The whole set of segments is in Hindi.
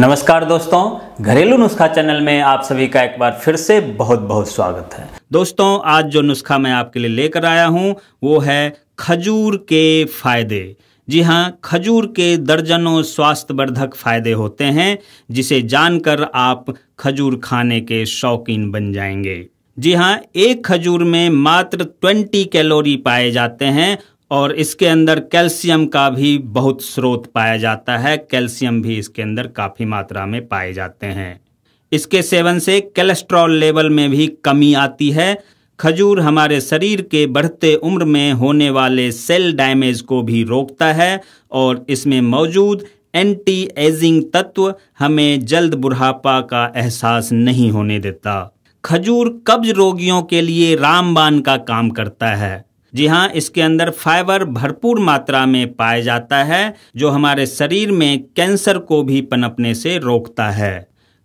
नमस्कार दोस्तों घरेलू नुस्खा चैनल में आप सभी का एक बार फिर से बहुत बहुत स्वागत है दोस्तों आज जो नुस्खा मैं आपके लिए लेकर आया हूँ वो है खजूर के फायदे जी हाँ खजूर के दर्जनों स्वास्थ्यवर्धक फायदे होते हैं जिसे जानकर आप खजूर खाने के शौकीन बन जाएंगे जी हाँ एक खजूर में मात्र 20 कैलोरी पाए जाते हैं और इसके अंदर कैल्शियम का भी बहुत स्रोत पाया जाता है कैल्शियम भी इसके अंदर काफ़ी मात्रा में पाए जाते हैं इसके सेवन से कोलेस्ट्रॉल लेवल में भी कमी आती है खजूर हमारे शरीर के बढ़ते उम्र में होने वाले सेल डैमेज को भी रोकता है और इसमें मौजूद एंटी एजिंग तत्व हमें जल्द बुढ़ापा का एहसास नहीं होने देता खजूर कब्ज रोगियों के लिए रामबान का काम करता है जी हाँ इसके अंदर फाइबर भरपूर मात्रा में पाया जाता है जो हमारे शरीर में कैंसर को भी पनपने से रोकता है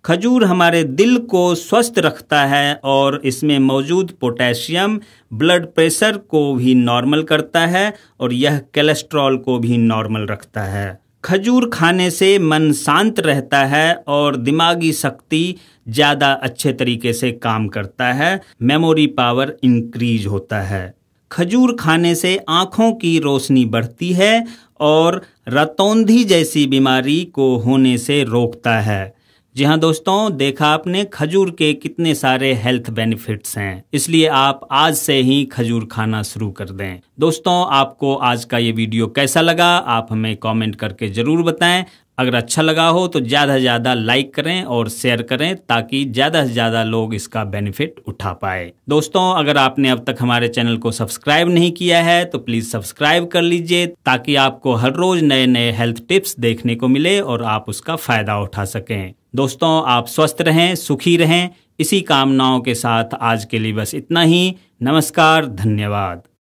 खजूर हमारे दिल को स्वस्थ रखता है और इसमें मौजूद पोटेशियम ब्लड प्रेशर को भी नॉर्मल करता है और यह कोलेस्ट्रॉल को भी नॉर्मल रखता है खजूर खाने से मन शांत रहता है और दिमागी शक्ति ज़्यादा अच्छे तरीके से काम करता है मेमोरी पावर इंक्रीज होता है खजूर खाने से आँखों की रोशनी बढ़ती है और रतौंधी जैसी बीमारी को होने से रोकता है जी हाँ दोस्तों देखा आपने खजूर के कितने सारे हेल्थ बेनिफिट्स हैं इसलिए आप आज से ही खजूर खाना शुरू कर दें दोस्तों आपको आज का ये वीडियो कैसा लगा आप हमें कमेंट करके ज़रूर बताएं अगर अच्छा लगा हो तो ज़्यादा से ज़्यादा लाइक करें और शेयर करें ताकि ज़्यादा से ज़्यादा लोग इसका बेनिफिट उठा पाए दोस्तों अगर आपने अब तक हमारे चैनल को सब्सक्राइब नहीं किया है तो प्लीज़ सब्सक्राइब कर लीजिए ताकि आपको हर रोज़ नए नए हेल्थ टिप्स देखने को मिले और आप उसका फ़ायदा उठा सकें दोस्तों आप स्वस्थ रहें सुखी रहें इसी कामनाओं के साथ आज के लिए बस इतना ही नमस्कार धन्यवाद